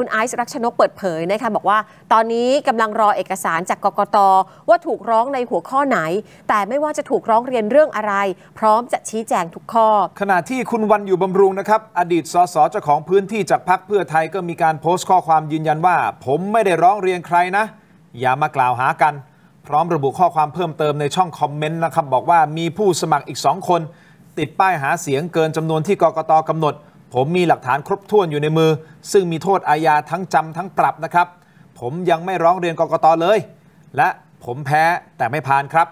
คุณไอซ์รักชนกเปิดเผยนะคะบอกว่าตอนนี้กำลังรอเอกสารจากกกตว่าถูกร้องในหัวข้อไหน แต่ไม่ว่าจะถูกร้องเรียนเรื่องอะไร พร้อมจะชี้แจงทุกข้อ ขณะที่คุณวันอยู่บำรุงนะครับ อดีตสสเจ้าของพื้นที่จากพักเพื่อไทยก็มีการโพสต์ข้อความยืนยันว่า ผมไม่ได้ร้องเรียนใครนะ อย่ามากล่าวหากัน พร้อมระบุข้อความเพิ่มเติมในช่องคอมเมนต์นะครับบอกว่ามีผู้สมัครอีกสองคน ติดป้ายหาเสียงเกินจำนวนที่กกตกำหนดผมมีหลักฐานครบถ้วนอยู่ในมือ ซึ่งมีโทษอาญาทั้งจำทั้งปรับนะครับ ผมยังไม่ร้องเรียนกกตเลย และผมแพ้แต่ไม่พานครับ